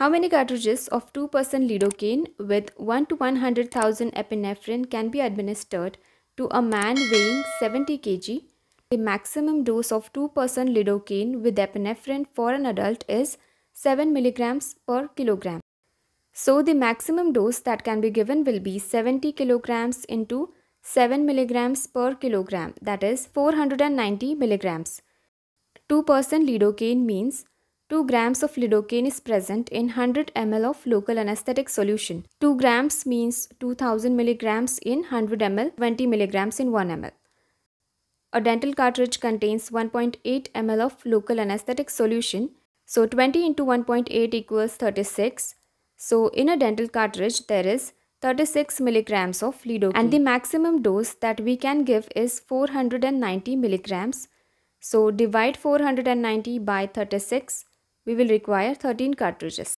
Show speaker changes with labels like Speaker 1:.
Speaker 1: How many cartridges of 2% lidocaine with 1 to 100,000 epinephrine can be administered to a man weighing 70 kg? The maximum dose of 2% lidocaine with epinephrine for an adult is 7 milligrams per kilogram. So the maximum dose that can be given will be 70 kilograms into 7 milligrams per kilogram that is 490 milligrams. 2% lidocaine means 2 grams of lidocaine is present in 100 ml of local anesthetic solution. 2 grams means 2000 milligrams in 100 ml, 20 milligrams in 1 ml. A dental cartridge contains 1.8 ml of local anesthetic solution. So 20 into 1.8 equals 36. So in a dental cartridge there is 36 milligrams of lidocaine and the maximum dose that we can give is 490 milligrams. So divide 490 by 36 we will require 13 cartridges.